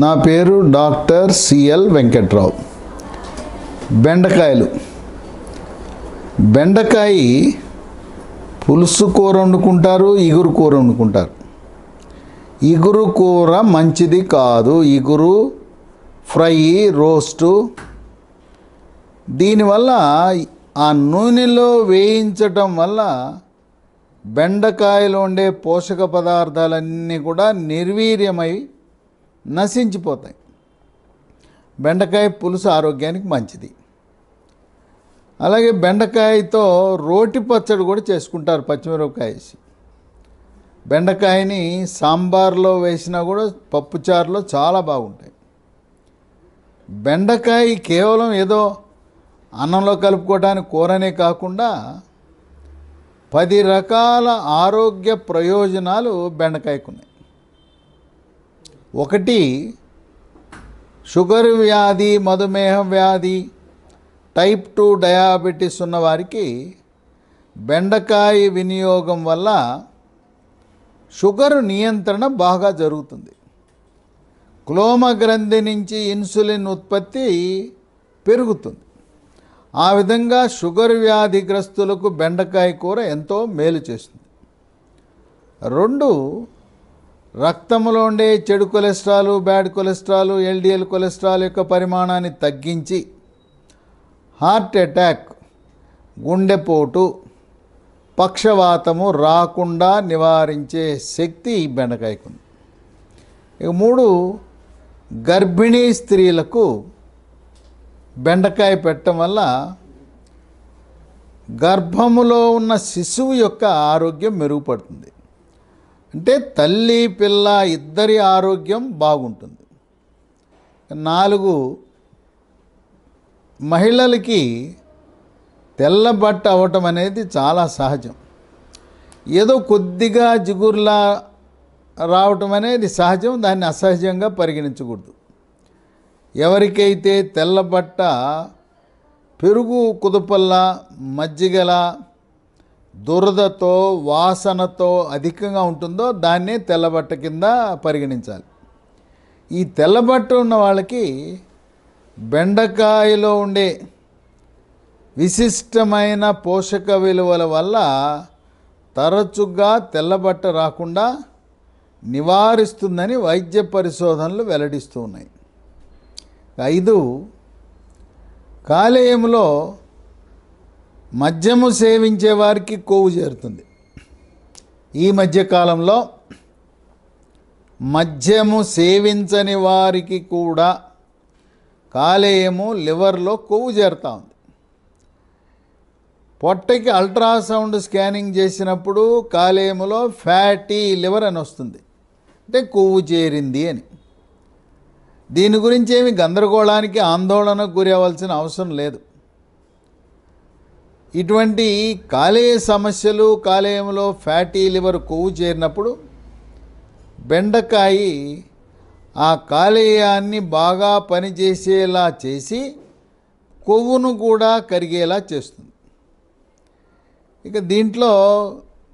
నా పేరు doctor CL Venkatrao బెండకాయలు బెండకాయ పులుసు కూర వండుకుంటారు ఇగురు కూర వండుకుంటారు ఇగురు కూర మంచిది కాదు ఇగురు ఫ్రై రోస్టు దీనివల్ల ఆ నూనెలో వేయించటం వల్ల బెండకాయలో ఉండే పోషక పదార్థాలన్నీ కూడా నిర్వీర్యమై నశించిపోతాయి బెండకాయ పులుసు ఆరోగ్యానికి మంచిది అలాగే బెండకాయతో రోటి పచ్చడి కూడా చేసుకుంటారు పచ్చిమిరపకాయ వేసి బెండకాయని సాంబార్లో వేసినా కూడా పప్పుచారులో చాలా బాగుంటాయి బెండకాయ కేవలం ఏదో అన్నంలో కలుపుకోవడానికి కూరనే కాకుండా పది రకాల ఆరోగ్య ప్రయోజనాలు బెండకాయకున్నాయి ఒకటి షుగర్ వ్యాధి మధుమేహం వ్యాధి టైప్ టూ డయాబెటీస్ ఉన్నవారికి బెండకాయ వినియోగం వల్ల షుగర్ నియంత్రణ బాగా జరుగుతుంది క్లోమ గ్రంథి నుంచి ఇన్సులిన్ ఉత్పత్తి పెరుగుతుంది ఆ విధంగా షుగర్ వ్యాధిగ్రస్తులకు బెండకాయ కూర ఎంతో మేలు చేస్తుంది రెండు రక్తంలో ఉండే చెడు cholesterol bad cholesterol LDL cholesterol యొక్క పరిమాణాన్ని తగ్గించి హార్ట్ అటాక్ గుండెపోటు పక్షవాతము రాకుండా నివారించే శక్తి బెండకాయకుంది ఇక మూడు గర్భిణీ స్త్రీలకు బెండకాయ పెట్టడం వల్ల గర్భములో ఉన్న శిశువు యొక్క ఆరోగ్యం మెరుగుపడుతుంది అంటే తల్లి పిల్ల ఇద్దరి ఆరోగ్యం బాగుంటుంది నాలుగు మహిళలకి తెల్లబట్ట అవటం అనేది చాలా సహజం ఏదో కొద్దిగా జిగుర్లా రావటం అనేది సహజం దాన్ని అసహజంగా పరిగణించకూడదు ఎవరికైతే తెల్లబట్ట పెరుగు కుదుపల్లా మజ్జిగల దురదతో వాసనతో అధికంగా ఉంటుందో దాన్నే తెల్లబట్ట కింద పరిగణించాలి ఈ తెల్లబట్ట ఉన్న వాళ్ళకి బెండకాయలో ఉండే విశిష్టమైన పోషక విలువల వల్ల తరచుగా తెల్లబట్ట రాకుండా నివారిస్తుందని వైద్య పరిశోధనలు వెల్లడిస్తూ ఉన్నాయి ఐదు కాలేయంలో మద్యము సేవించే వారికి కొవ్వు చేరుతుంది ఈ మధ్యకాలంలో మద్యము సేవించని వారికి కూడా కాలేయము లివర్లో కొవ్వు చేరుతూ ఉంది పొట్టకి అల్ట్రాసౌండ్ స్కానింగ్ చేసినప్పుడు కాలేయములో ఫ్యాటీ లివర్ అని వస్తుంది అంటే కొవ్వు చేరింది అని దీని గురించి ఏమి గందరగోళానికి ఆందోళనకు గురి అవలసిన అవసరం లేదు ఇటువంటి కాలేయ సమస్యలు కాలేయంలో ఫ్యాటీ లివర్ కొవ్వు చేరినప్పుడు బెండకాయి ఆ కాలేయాన్ని బాగా పనిచేసేలా చేసి కొవ్వును కూడా కరిగేలా చేస్తుంది ఇక దీంట్లో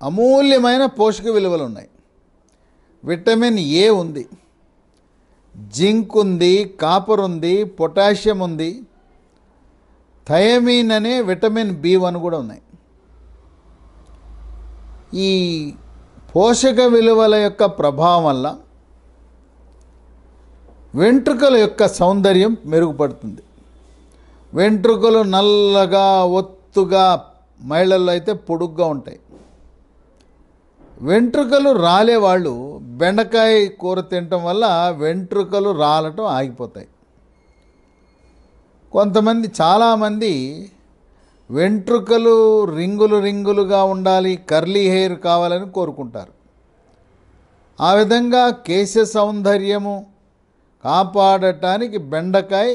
అమూల్యమైన పోషక విలువలు ఉన్నాయి విటమిన్ ఏ ఉంది జింక్ ఉంది కాపర్ ఉంది పొటాషియం ఉంది థయమీన్ అనే విటమిన్ బి వన్ కూడా ఉన్నాయి ఈ పోషక విలువల యొక్క ప్రభావం వల్ల వెంట్రుకల యొక్క సౌందర్యం మెరుగుపడుతుంది వెంట్రుకలు నల్లగా ఒత్తుగా మహిళల్లో అయితే పొడుగ్గా ఉంటాయి వెంట్రుకలు రాలేవాళ్ళు బెండకాయ కూర తినటం వల్ల వెంట్రుకలు రాలటం ఆగిపోతాయి కొంతమంది చాలామంది వెంట్రుకలు రింగులు రింగులుగా ఉండాలి కర్లీ హెయిర్ కావాలని కోరుకుంటారు ఆ విధంగా కేశ సౌందర్యము కాపాడటానికి బెండకాయ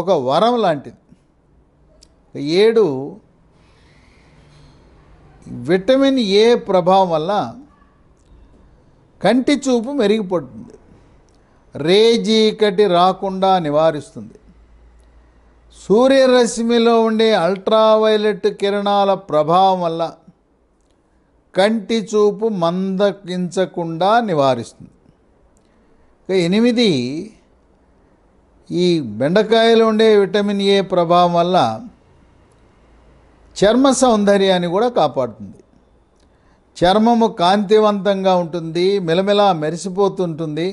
ఒక వరం లాంటిది ఏడు విటమిన్ ఏ ప్రభావం వల్ల కంటి చూపు మెరుగుపడుతుంది రేజీకటి రాకుండా నివారిస్తుంది సూర్యరశ్మిలో ఉండే అల్ట్రావైలెట్ కిరణాల ప్రభావం వల్ల కంటి చూపు మందకించకుండా నివారిస్తుంది ఎనిమిది ఈ బెండకాయలో ఉండే విటమిన్ ఏ ప్రభావం వల్ల చర్మ సౌందర్యాన్ని కూడా కాపాడుతుంది చర్మము కాంతివంతంగా ఉంటుంది మెలమెలా మెరిసిపోతుంటుంది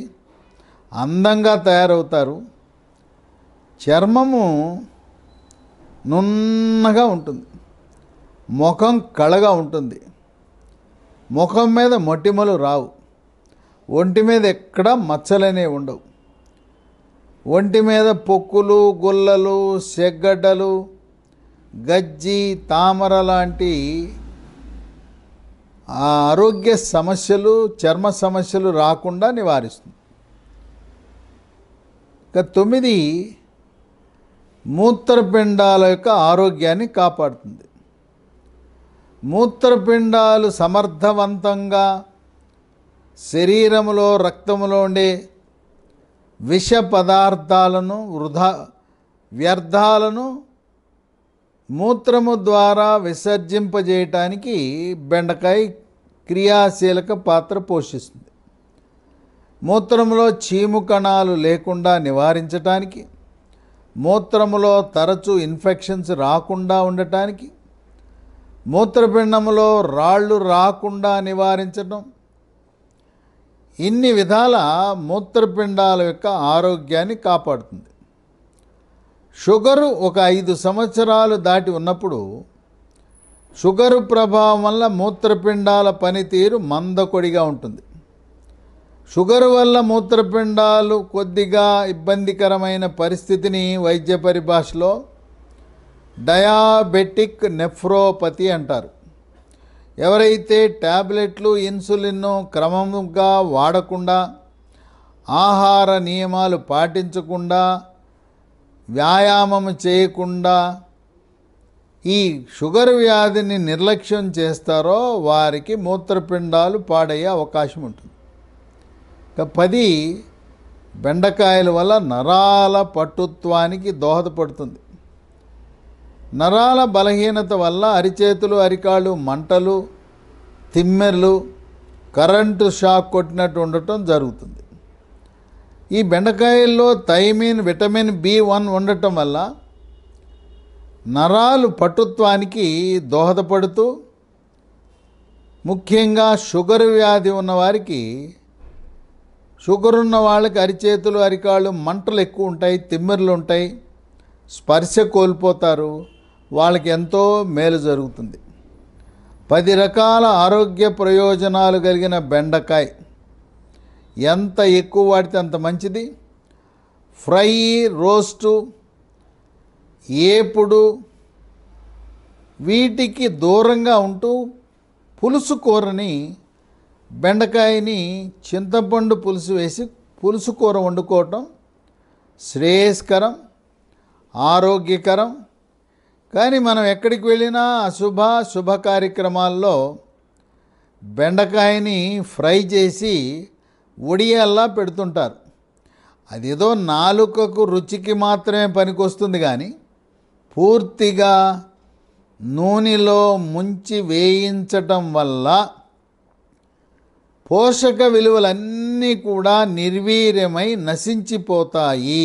అందంగా తయారవుతారు చర్మము నున్నగా ఉంటుంది ముఖం కళగా ఉంటుంది ముఖం మీద మొటిమలు రావు ఒంటి మీద ఎక్కడా మచ్చలనేవి ఉండవు ఒంటి మీద పొక్కులు గుల్లలు సెగ్గడ్డలు గజ్జి తామర లాంటి ఆరోగ్య సమస్యలు చర్మ సమస్యలు రాకుండా నివారిస్తుంది ఇక తొమ్మిది మూత్రపిండాల యొక్క ఆరోగ్యాన్ని కాపాడుతుంది మూత్రపిండాలు సమర్థవంతంగా శరీరంలో రక్తంలో ఉండే విష పదార్థాలను వృధా వ్యర్థాలను మూత్రము ద్వారా విసర్జింపజేయటానికి బెండకాయ క్రియాశీలక పాత్ర పోషిస్తుంది మూత్రంలో చీము కణాలు లేకుండా నివారించటానికి మూత్రములో తరచు ఇన్ఫెక్షన్స్ రాకుండా ఉండటానికి మూత్రపిండములో రాళ్ళు రాకుండా నివారించడం ఇన్ని విధాల మూత్రపిండాల యొక్క ఆరోగ్యాన్ని కాపాడుతుంది షుగరు ఒక ఐదు సంవత్సరాలు దాటి ఉన్నప్పుడు షుగరు ప్రభావం వల్ల మూత్రపిండాల పనితీరు మందకొడిగా ఉంటుంది షుగర్ వల్ల మూత్రపిండాలు కొద్దిగా ఇబ్బందికరమైన పరిస్థితిని వైద్య పరిభాషలో డయాబెటిక్ నెఫ్రోపతి అంటారు ఎవరైతే ట్యాబ్లెట్లు ఇన్సులిన్ను క్రమంగా వాడకుండా ఆహార నియమాలు పాటించకుండా వ్యాయామం చేయకుండా ఈ షుగర్ వ్యాధిని నిర్లక్ష్యం చేస్తారో వారికి మూత్రపిండాలు పాడయ్యే అవకాశం ఉంటుంది పది బెండకాయల వల్ల నరాల పట్టుత్వానికి దోహదపడుతుంది నరాల బలహీనత వల్ల అరిచేతులు అరికాళ్ళు మంటలు తిమ్మెర్లు కరెంటు షాక్ కొట్టినట్టు ఉండటం జరుగుతుంది ఈ బెండకాయల్లో థైమిన్ విటమిన్ బి వన్ ఉండటం వల్ల నరాలు పట్టుత్వానికి దోహదపడుతూ ముఖ్యంగా షుగర్ వ్యాధి ఉన్నవారికి షుగర్ ఉన్న వాళ్ళకి అరిచేతులు అరికాళ్ళు మంటలు ఎక్కువ ఉంటాయి తిమ్మిర్లు ఉంటాయి స్పర్శ కోల్పోతారు వాళ్ళకి ఎంతో మేలు జరుగుతుంది పది రకాల ఆరోగ్య ప్రయోజనాలు కలిగిన బెండకాయ ఎంత ఎక్కువ వాడితే అంత మంచిది ఫ్రై రోస్టు ఏపుడు వీటికి దూరంగా ఉంటూ పులుసు కూరని బెండకాయని చింతపండు పులుసు వేసి పులుసు కూర వండుకోవటం శ్రేయస్కరం ఆరోగ్యకరం కానీ మనం ఎక్కడికి వెళ్ళినా అశుభ శుభ కార్యక్రమాల్లో బెండకాయని ఫ్రై చేసి ఒడియాల్లా పెడుతుంటారు అదేదో నాలుకకు రుచికి మాత్రమే పనికొస్తుంది కానీ పూర్తిగా నూనెలో ముంచి వేయించటం వల్ల పోషక విలువలన్నీ కూడా నిర్వీర్యమై నశించిపోతాయి